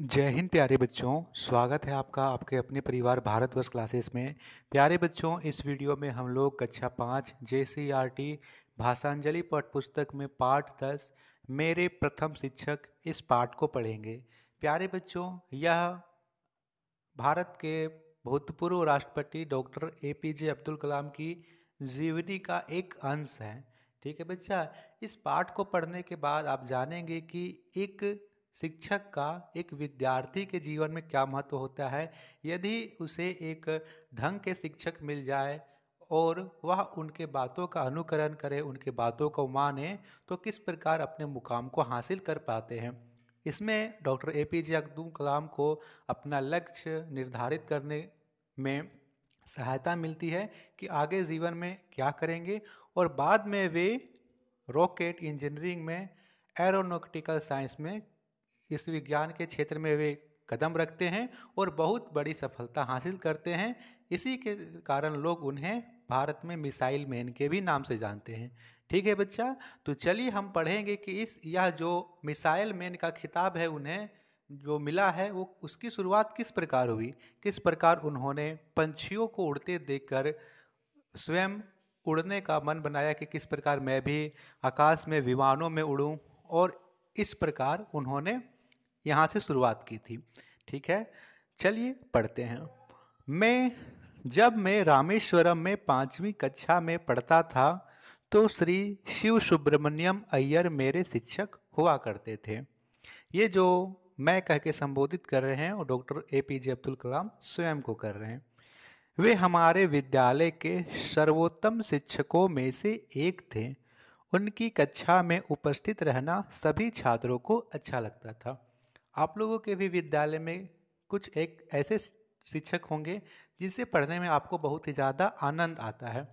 जय हिंद प्यारे बच्चों स्वागत है आपका आपके अपने परिवार भारतवर्ष क्लासेस में प्यारे बच्चों इस वीडियो में हम लोग कक्षा पाँच जे सी आर टी भाषांजलि पुस्तक में पाठ दस मेरे प्रथम शिक्षक इस पाठ को पढ़ेंगे प्यारे बच्चों यह भारत के भूतपूर्व राष्ट्रपति doctor A P J Abdul Kalam की जीवनी का एक अंश है ठीक है बच्चा इस पाठ को पढ़ने के बाद आप जानेंगे कि एक शिक्षक का एक विद्यार्थी के जीवन में क्या महत्व होता है यदि उसे एक ढंग के शिक्षक मिल जाए और वह उनके बातों का अनुकरण करे उनके बातों को माने तो किस प्रकार अपने मुकाम को हासिल कर पाते हैं इसमें doctor A P J Abdul Kalam को अपना लक्ष्य निर्धारित करने में सहायता मिलती है कि आगे जीवन में क्या करेंगे और बाद में वे रॉकेट इंजीनियरिंग में एरोनोटिकल साइंस में इस विज्ञान के क्षेत्र में वे कदम रखते हैं और बहुत बड़ी सफलता हासिल करते हैं इसी के कारण लोग उन्हें भारत में मिसाइल मैन के भी नाम से जानते हैं ठीक है बच्चा तो चलिए हम पढ़ेंगे कि इस यह जो मिसाइल मैन का खिताब है उन्हें जो मिला है वो उसकी शुरुआत किस प्रकार हुई किस प्रकार उन्होंने पंछियों को उड़ते देखकर स्वयं उड़ने का मन बनाया कि किस प्रकार मैं भी आकाश में विमानों में उड़ूं और इस प्रकार उन्होंने यहाँ से शुरुआत की थी ठीक है चलिए पढ़ते हैं मैं जब मैं रामेश्वरम में पाँचवीं कक्षा में पढ़ता था तो श्री शिव सुब्रमण्यम अय्यर मेरे शिक्षक हुआ करते थे ये जो मैं कह के संबोधित कर रहे हैं और doctor A P J Abdul Kalam स्वयं को कर रहे हैं वे हमारे विद्यालय के सर्वोत्तम शिक्षकों में से एक थे उनकी कक्षा में उपस्थित रहना सभी छात्रों को अच्छा लगता था आप लोगों के भी विद्यालय में कुछ एक ऐसे शिक्षक होंगे जिनसे पढ़ने में आपको बहुत ही ज़्यादा आनंद आता है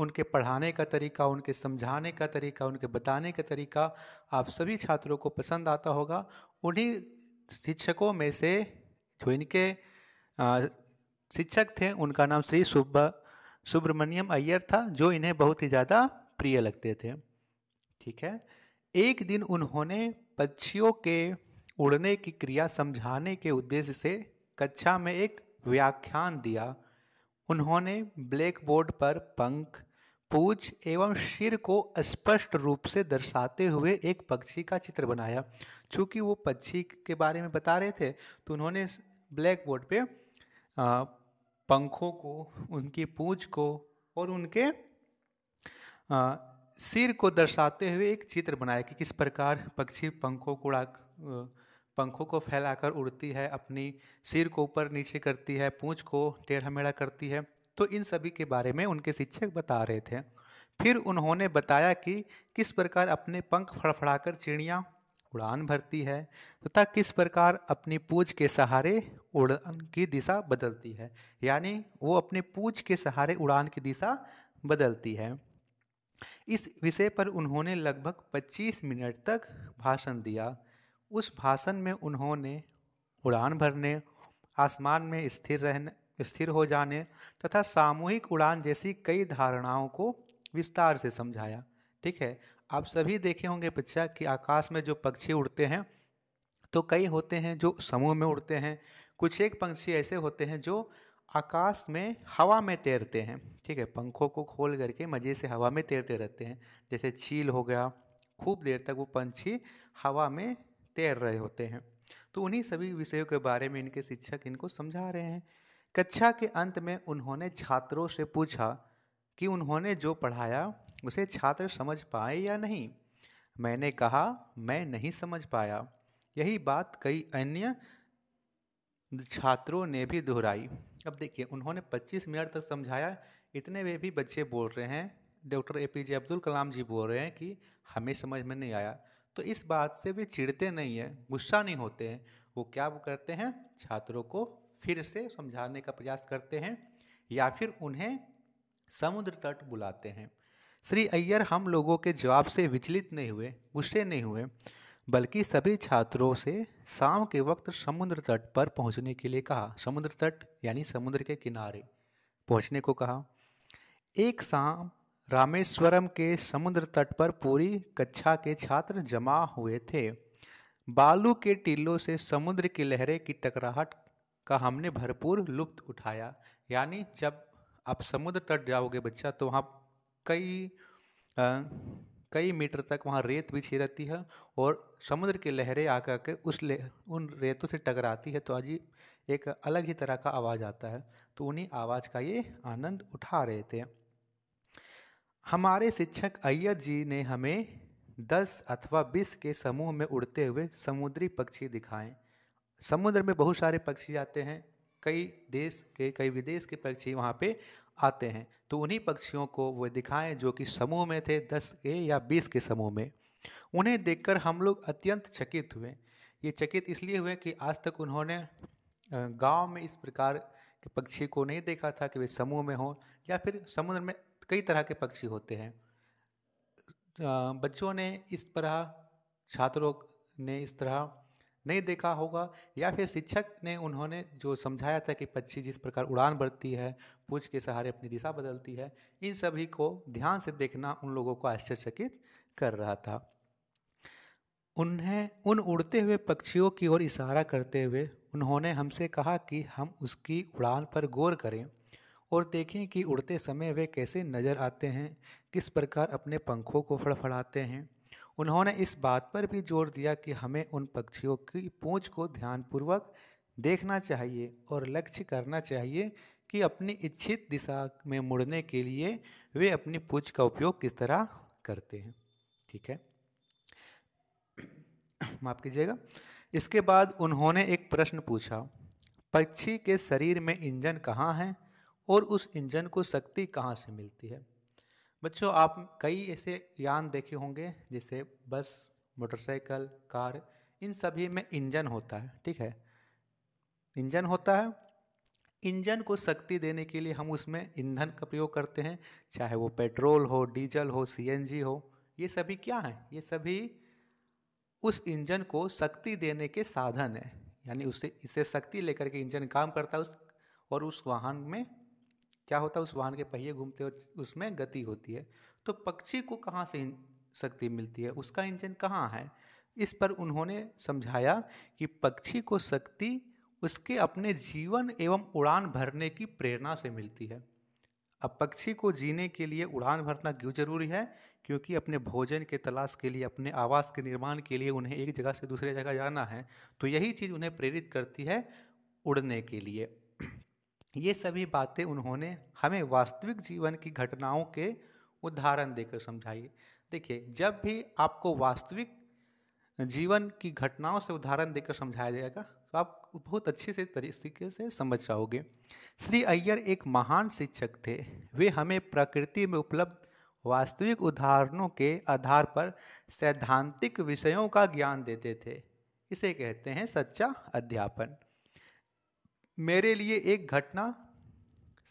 उनके पढ़ाने का तरीका उनके समझाने का तरीका उनके बताने का तरीका आप सभी छात्रों को पसंद आता होगा उन्हीं शिक्षकों में से जो इनके शिक्षक थे उनका नाम श्री सुब सुब्रमण्यम अय्यर था जो इन्हें बहुत ही ज़्यादा प्रिय लगते थे ठीक है एक दिन उन्होंने पक्षियों के उड़ने की क्रिया समझाने के उद्देश्य से कक्षा में एक व्याख्यान दिया उन्होंने ब्लैक बोर्ड पर पंख पूछ एवं सिर को स्पष्ट रूप से दर्शाते हुए एक पक्षी का चित्र बनाया चूँकि वो पक्षी के बारे में बता रहे थे तो उन्होंने ब्लैक बोर्ड पे पंखों को उनकी पूछ को और उनके सिर को दर्शाते हुए एक चित्र बनाया कि किस प्रकार पक्षी पंखों को उड़ा पंखों को फैलाकर उड़ती है अपनी सिर को ऊपर नीचे करती है पूँछ को टेढ़ा मेढ़ा करती है तो इन सभी के बारे में उनके शिक्षक बता रहे थे फिर उन्होंने बताया कि किस प्रकार अपने पंख फड़फड़ाकर चिड़िया उड़ान भरती है तथा किस प्रकार अपनी पूछ के सहारे उड़ान की दिशा बदलती है यानी वो अपने पूछ के सहारे उड़ान की दिशा बदलती है इस विषय पर उन्होंने लगभग 25 मिनट तक भाषण दिया उस भाषण में उन्होंने उड़ान भरने आसमान में स्थिर रहने स्थिर हो जाने तथा सामूहिक उड़ान जैसी कई धारणाओं को विस्तार से समझाया ठीक है आप सभी देखे होंगे पिक्चर कि आकाश में जो पक्षी उड़ते हैं तो कई होते हैं जो समूह में उड़ते हैं कुछ एक पंक्षी ऐसे होते हैं जो आकाश में हवा में तैरते हैं ठीक है पंखों को खोल करके मज़े से हवा में तैरते रहते हैं जैसे चील हो गया खूब देर तक वो पंछी हवा में तैर रहे होते हैं तो उन्हीं सभी विषयों के बारे में इनके शिक्षक इनको समझा रहे हैं कक्षा के अंत में उन्होंने छात्रों से पूछा कि उन्होंने जो पढ़ाया उसे छात्र समझ पाए या नहीं मैंने कहा मैं नहीं समझ पाया यही बात कई अन्य छात्रों ने भी दोहराई अब देखिए उन्होंने 25 मिनट तक समझाया इतने वे भी बच्चे बोल रहे हैं doctor A P J Abdul Kalam ji बोल रहे हैं कि हमें समझ में नहीं आया तो इस बात से वे चिढ़ते नहीं हैं गुस्सा नहीं होते हैं वो क्या वो करते हैं छात्रों को फिर से समझाने का प्रयास करते हैं या फिर उन्हें समुद्र तट बुलाते हैं श्री अय्यर हम लोगों के जवाब से विचलित नहीं हुए गुस्से नहीं हुए बल्कि सभी छात्रों से शाम के वक्त समुद्र तट पर पहुंचने के लिए कहा समुद्र तट यानी समुद्र के किनारे पहुंचने को कहा एक शाम रामेश्वरम के समुद्र तट पर पूरी कक्षा के छात्र जमा हुए थे बालू के टीलों से समुद्र की लहरें की टकराहट का हमने भरपूर लुप्त उठाया यानी जब आप समुद्र तट जाओगे बच्चा तो वहाँ कई आ, कई मीटर तक वहाँ रेत बिछी रहती है और समुद्र की लहरें आकर के उस ले उन रेतों से टकराती है तो अजीब एक अलग ही तरह का आवाज़ आता है तो उन्हीं आवाज़ का ये आनंद उठा रहे थे हमारे शिक्षक अय्यर जी ने हमें दस अथवा बीस के समूह में उड़ते हुए समुद्री पक्षी दिखाए समुद्र में बहुत सारे पक्षी आते हैं कई देश के कई विदेश के पक्षी वहाँ पे आते हैं तो उन्हीं पक्षियों को वो दिखाएं जो कि समूह में थे दस के या बीस के समूह में उन्हें देखकर हम लोग अत्यंत चकित हुए ये चकित इसलिए हुए कि आज तक उन्होंने गांव में इस प्रकार के पक्षी को नहीं देखा था कि वे समूह में हों या फिर समुद्र में कई तरह के पक्षी होते हैं बच्चों ने इस तरह छात्रों ने इस तरह नहीं देखा होगा या फिर शिक्षक ने उन्होंने जो समझाया था कि पक्षी जिस प्रकार उड़ान भरती है पूछ के सहारे अपनी दिशा बदलती है इन सभी को ध्यान से देखना उन लोगों को आश्चर्यचकित कर रहा था उन्हें उन उड़ते हुए पक्षियों की ओर इशारा करते हुए उन्होंने हमसे कहा कि हम उसकी उड़ान पर गौर करें और देखें कि उड़ते समय वे कैसे नज़र आते हैं किस प्रकार अपने पंखों को फड़फड़ाते हैं उन्होंने इस बात पर भी जोर दिया कि हमें उन पक्षियों की पूँछ को ध्यानपूर्वक देखना चाहिए और लक्ष्य करना चाहिए कि अपनी इच्छित दिशा में मुड़ने के लिए वे अपनी पूँछ का उपयोग किस तरह करते हैं ठीक है माफ़ कीजिएगा इसके बाद उन्होंने एक प्रश्न पूछा पक्षी के शरीर में इंजन कहाँ है और उस इंजन को शक्ति कहाँ से मिलती है बच्चों आप कई ऐसे यान देखे होंगे जैसे बस मोटरसाइकिल कार इन सभी में इंजन होता है ठीक है इंजन होता है इंजन को शक्ति देने के लिए हम उसमें ईंधन का प्रयोग करते हैं चाहे वो पेट्रोल हो डीजल हो सीएनजी हो ये सभी क्या हैं ये सभी उस इंजन को शक्ति देने के साधन है यानी उससे इससे शक्ति लेकर के इंजन काम करता है उस और उस वाहन में क्या होता है उस वाहन के पहिए घूमते हो उसमें गति होती है तो पक्षी को कहाँ से शक्ति मिलती है उसका इंजन कहाँ है इस पर उन्होंने समझाया कि पक्षी को शक्ति उसके अपने जीवन एवं उड़ान भरने की प्रेरणा से मिलती है अब पक्षी को जीने के लिए उड़ान भरना क्यों जरूरी है क्योंकि अपने भोजन के तलाश के लिए अपने आवास के निर्माण के लिए उन्हें एक जगह से दूसरे जगह जाना है तो यही चीज़ उन्हें प्रेरित करती है उड़ने के लिए ये सभी बातें उन्होंने हमें वास्तविक जीवन की घटनाओं के उदाहरण देकर समझाई देखिए जब भी आपको वास्तविक जीवन की घटनाओं से उदाहरण देकर समझाया जाएगा तो आप बहुत अच्छे से तरीके से समझ जाओगे श्री अय्यर एक महान शिक्षक थे वे हमें प्रकृति में उपलब्ध वास्तविक उदाहरणों के आधार पर सैद्धांतिक विषयों का ज्ञान देते थे इसे कहते हैं सच्चा अध्यापन मेरे लिए एक घटना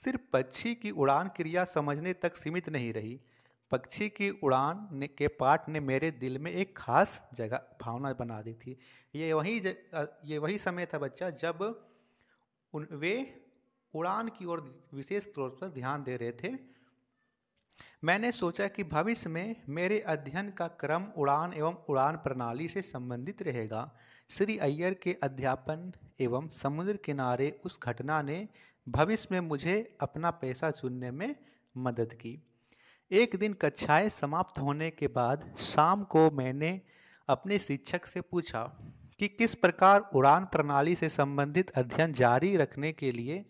सिर्फ पक्षी की उड़ान क्रिया समझने तक सीमित नहीं रही पक्षी की उड़ान ने के पाठ ने मेरे दिल में एक खास जगह भावना बना दी थी ये वही ज, ये वही समय था बच्चा जब उन वे उड़ान की ओर विशेष तौर पर ध्यान दे रहे थे मैंने सोचा कि भविष्य में मेरे अध्ययन का क्रम उड़ान एवं उड़ान प्रणाली से संबंधित रहेगा श्री अय्यर के अध्यापन एवं समुद्र किनारे उस घटना ने भविष्य में मुझे अपना पैसा चुनने में मदद की एक दिन कक्षाएं समाप्त होने के बाद शाम को मैंने अपने शिक्षक से पूछा कि किस प्रकार उड़ान प्रणाली से संबंधित अध्ययन जारी रखने के लिए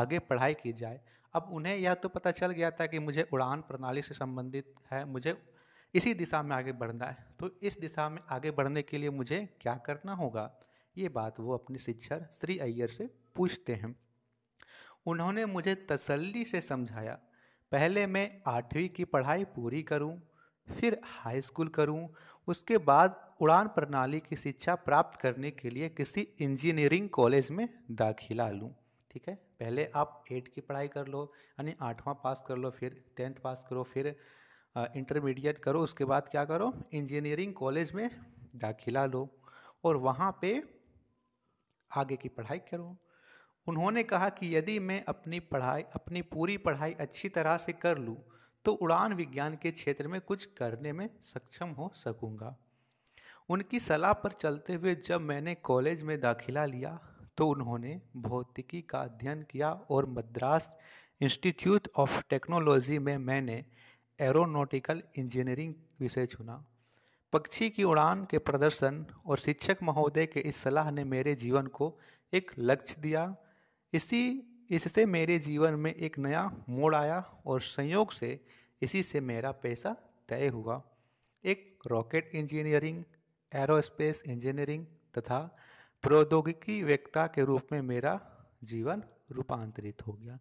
आगे पढ़ाई की जाए अब उन्हें यह तो पता चल गया था कि मुझे उड़ान प्रणाली से संबंधित है मुझे इसी दिशा में आगे बढ़ना है तो इस दिशा में आगे बढ़ने के लिए मुझे क्या करना होगा ये बात वो अपने शिक्षक श्री अय्यर से पूछते हैं उन्होंने मुझे तसल्ली से समझाया पहले मैं आठवीं की पढ़ाई पूरी करूं, फिर हाई स्कूल करूं, उसके बाद उड़ान प्रणाली की शिक्षा प्राप्त करने के लिए किसी इंजीनियरिंग कॉलेज में दाखिला लूं, ठीक है पहले आप एट की पढ़ाई कर लो यानी आठवां पास कर लो फिर टेंथ पास करो फिर इंटरमीडिएट करो उसके बाद क्या करो इंजीनियरिंग कॉलेज में दाखिला लो और वहाँ पे आगे की पढ़ाई करो उन्होंने कहा कि यदि मैं अपनी पढ़ाई अपनी पूरी पढ़ाई अच्छी तरह से कर लूँ तो उड़ान विज्ञान के क्षेत्र में कुछ करने में सक्षम हो सकूँगा उनकी सलाह पर चलते हुए जब मैंने कॉलेज में दाखिला लिया तो उन्होंने भौतिकी का अध्ययन किया और मद्रास इंस्टीट्यूट ऑफ टेक्नोलॉजी में मैंने एरोनोटिकल इंजीनियरिंग विषय चुना पक्षी की उड़ान के प्रदर्शन और शिक्षक महोदय के इस सलाह ने मेरे जीवन को एक लक्ष्य दिया इसी इससे मेरे जीवन में एक नया मोड़ आया और संयोग से इसी से मेरा पैसा तय हुआ एक रॉकेट इंजीनियरिंग एरोस्पेस इंजीनियरिंग तथा प्रौद्योगिकी व्यक्ता के रूप में मेरा जीवन रूपांतरित हो गया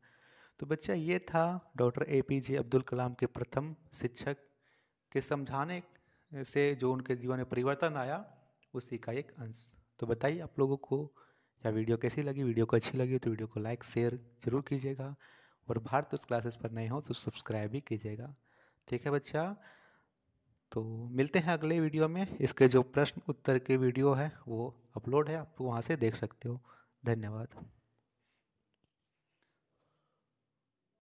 तो बच्चा ये था doctor A P J Abdul Kalam के प्रथम शिक्षक के समझाने से जो उनके जीवन में परिवर्तन आया उसी का एक अंश तो बताइए आप लोगों को या वीडियो कैसी लगी वीडियो को अच्छी लगी तो वीडियो को लाइक शेयर जरूर कीजिएगा और भारत उस क्लासेस पर नए हो तो सब्सक्राइब भी कीजिएगा ठीक है बच्चा तो मिलते हैं अगले वीडियो में इसके जो प्रश्न उत्तर के वीडियो है वो अपलोड है आप वहाँ से देख सकते हो धन्यवाद